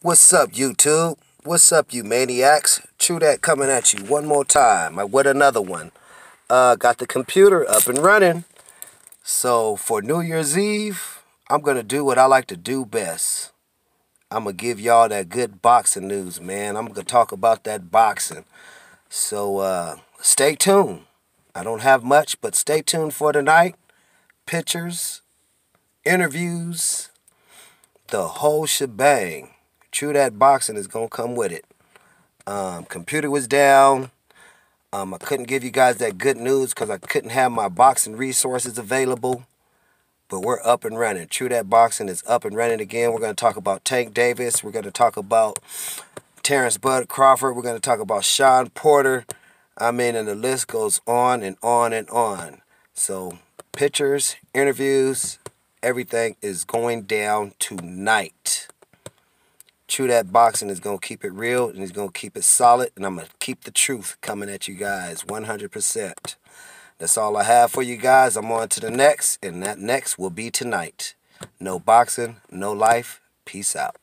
What's up, YouTube? What's up, you maniacs? Chew that coming at you one more time. I uh, with another one. Uh, got the computer up and running. So for New Year's Eve, I'm going to do what I like to do best. I'm going to give y'all that good boxing news, man. I'm going to talk about that boxing. So uh, stay tuned. I don't have much, but stay tuned for tonight. Pictures, interviews, the whole shebang true that boxing is going to come with it. Um, computer was down. Um, I couldn't give you guys that good news because I couldn't have my boxing resources available. But we're up and running. True That Boxing is up and running again. We're going to talk about Tank Davis. We're going to talk about Terrence Bud Crawford. We're going to talk about Sean Porter. I mean, and the list goes on and on and on. So, pictures, interviews, everything is going down tonight true that boxing is going to keep it real and he's going to keep it solid. And I'm going to keep the truth coming at you guys 100%. That's all I have for you guys. I'm on to the next, and that next will be tonight. No boxing, no life. Peace out.